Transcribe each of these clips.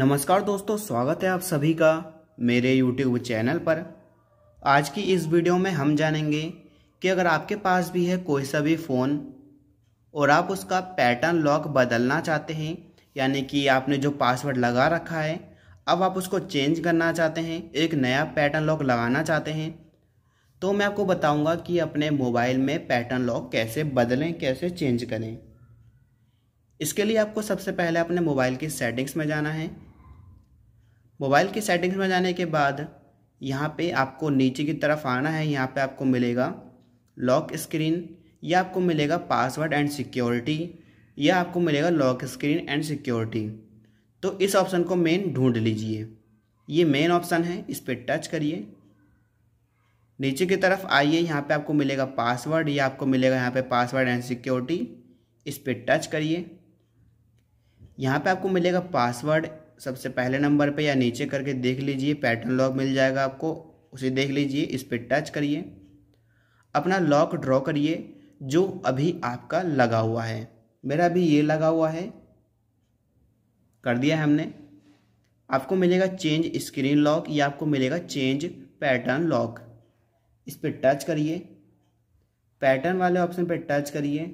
नमस्कार दोस्तों स्वागत है आप सभी का मेरे यूट्यूब चैनल पर आज की इस वीडियो में हम जानेंगे कि अगर आपके पास भी है कोई सा भी फ़ोन और आप उसका पैटर्न लॉक बदलना चाहते हैं यानी कि आपने जो पासवर्ड लगा रखा है अब आप उसको चेंज करना चाहते हैं एक नया पैटर्न लॉक लगाना चाहते हैं तो मैं आपको बताऊँगा कि अपने मोबाइल में पैटर्न लॉक कैसे बदलें कैसे चेंज करें इसके लिए आपको सबसे पहले अपने मोबाइल की सेटिंग्स में जाना है मोबाइल की सेटिंग्स में जाने के बाद यहाँ पे आपको नीचे की तरफ आना है यहाँ पे आपको मिलेगा लॉक स्क्रीन या आपको मिलेगा पासवर्ड एंड सिक्योरिटी या आपको मिलेगा लॉक स्क्रीन एंड सिक्योरिटी तो इस ऑप्शन को मेन ढूंढ लीजिए ये मेन ऑप्शन है इस पर टच करिए नीचे की तरफ आइए यहाँ पे आपको मिलेगा पासवर्ड या आपको मिलेगा यहाँ पे पासवर्ड एंड सिक्योरिटी इस पर टच करिए यहाँ पे आपको मिलेगा पासवर्ड सबसे पहले नंबर पे या नीचे करके देख लीजिए पैटर्न लॉक मिल जाएगा आपको उसे देख लीजिए इस पर टच करिए अपना लॉक ड्रॉ करिए जो अभी आपका लगा हुआ है मेरा अभी ये लगा हुआ है कर दिया हमने आपको मिलेगा चेंज स्क्रीन लॉक या आपको मिलेगा चेंज पैटर्न लॉक इस पर टच करिए पैटर्न वाले ऑप्शन पर टच करिए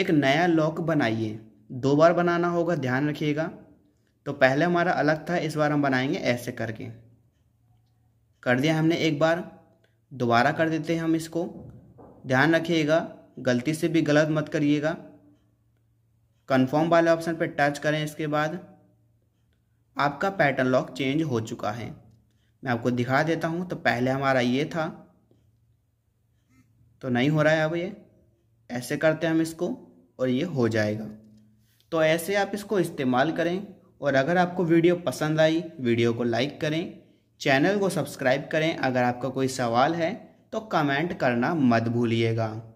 एक नया लॉक बनाइए दो बार बनाना होगा ध्यान रखिएगा तो पहले हमारा अलग था इस बार हम बनाएंगे ऐसे करके कर दिया हमने एक बार दोबारा कर देते हैं हम इसको ध्यान रखिएगा गलती से भी गलत मत करिएगा कंफर्म वाले ऑप्शन पर टच करें इसके बाद आपका पैटर्न लॉक चेंज हो चुका है मैं आपको दिखा देता हूँ तो पहले हमारा ये था तो नहीं हो रहा है अब ये ऐसे करते हैं हम इसको और ये हो जाएगा तो ऐसे आप इसको इस्तेमाल करें और अगर आपको वीडियो पसंद आई वीडियो को लाइक करें चैनल को सब्सक्राइब करें अगर आपका कोई सवाल है तो कमेंट करना मत भूलिएगा